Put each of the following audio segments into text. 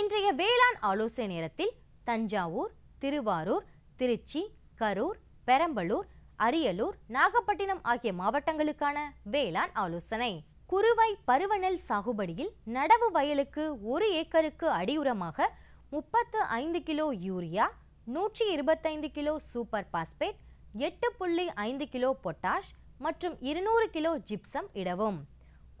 இன்றைய வேளாண் ஆலோசனை நேரத்தில் தஞ்சாவூர் திருவாரூர் திருச்சி கரூர் பெரம்பலூர் அரியலூர் நாகப்பட்டினம் ஆகிய மாவட்டங்களுக்கான வேளாண் ஆலோசனை குறுவை பருவநெல் சாகுபடியில் நடவு வயலுக்கு ஒரு ஏக்கருக்கு அடியுரமாக முப்பத்து ஐந்து கிலோ யூரியா நூற்றி இருபத்தைந்து கிலோ சூப்பர் பாஸ்பேட் எட்டு புள்ளி ஐந்து கிலோ பொட்டாஷ் மற்றும் இருநூறு கிலோ ஜிப்சம் இடவும்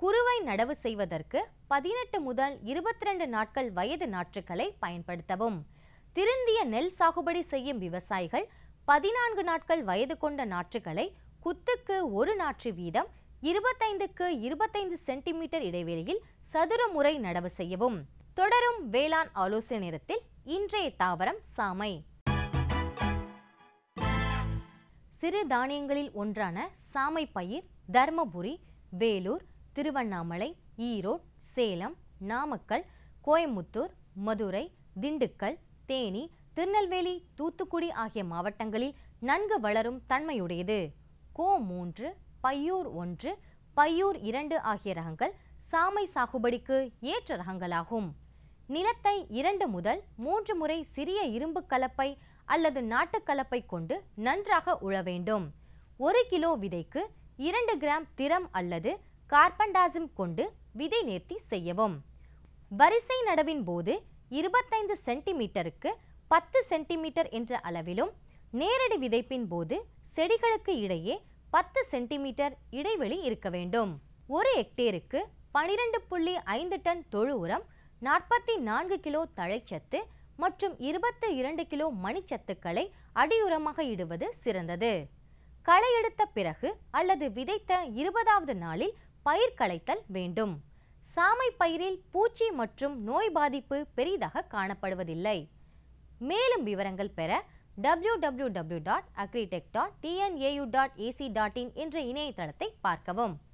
குறுவை நடவு செய்வதற்கு பதினெட்டு முதல் இருபத்தி ரெண்டு நாட்கள் வயது நாற்றுகளை பயன்படுத்தவும் திருந்திய நெல் சாகுபடி செய்யும் விவசாயிகள் பதினான்கு நாட்கள் வயது கொண்ட நாற்றுகளை குத்துக்கு ஒரு நாற்று வீதம் இருபத்தைந்துக்கு இருபத்தைந்து சென்டிமீட்டர் இடைவெளியில் சதுர முறை நடவு செய்யவும் தொடரும் வேளாண் ஆலோசனை நேரத்தில் இன்றைய தாவரம் சாமை சிறு தானியங்களில் ஒன்றான சாமை பயிர் தர்மபுரி வேலூர் திருவண்ணாமலை ஈரோடு சேலம் நாமக்கல் கோயம்புத்தூர் மதுரை திண்டுக்கல் தேனி திருநெல்வேலி தூத்துக்குடி ஆகிய மாவட்டங்களில் நன்கு வளரும் தன்மையுடையது கோ மூன்று பையூர் ஒன்று பையூர் இரண்டு ஆகிய ரகங்கள் சாமை சாகுபடிக்கு ஏற்ற ரகங்களாகும் நிலத்தை இரண்டு முதல் மூன்று முறை சிறிய இரும்பு கலப்பை அல்லது நாட்டுக்கலப்பை கொண்டு நன்றாக உழ வேண்டும் ஒரு கிலோ விதைக்கு இரண்டு கிராம் திறம் அல்லது கார்பன்டாசிம் கொண்டு விதை நேர்த்தி செய்யவும் வரிசை நடவின் போது இருபத்தைந்து சென்டிமீட்டருக்கு பத்து சென்டிமீட்டர் என்ற அளவிலும் நேரடி விதைப்பின் போது செடிகளுக்கு இடையே பத்து சென்டிமீட்டர் இடைவெளி இருக்க வேண்டும் ஒரு ஹெக்டேருக்கு பனிரெண்டு புள்ளி ஐந்து டன் தொழு உரம் நாற்பத்தி நான்கு கிலோ தழைச்சத்து மற்றும் இருபத்து இரண்டு கிலோ மணிச்சத்துக்களை அடியுரமாக இடுவது சிறந்தது களை எடுத்த பிறகு அல்லது விதைத்த இருபதாவது நாளில் பயிர் களைத்தல் வேண்டும் சாமை பயிரில் பூச்சி மற்றும் நோய் பாதிப்பு பெரிதாக காணப்படுவதில்லை மேலும் விவரங்கள் பெற W W W dot agritech dot TNAU dot ac dot in என்ற இணையதளத்தை பார்க்கவும்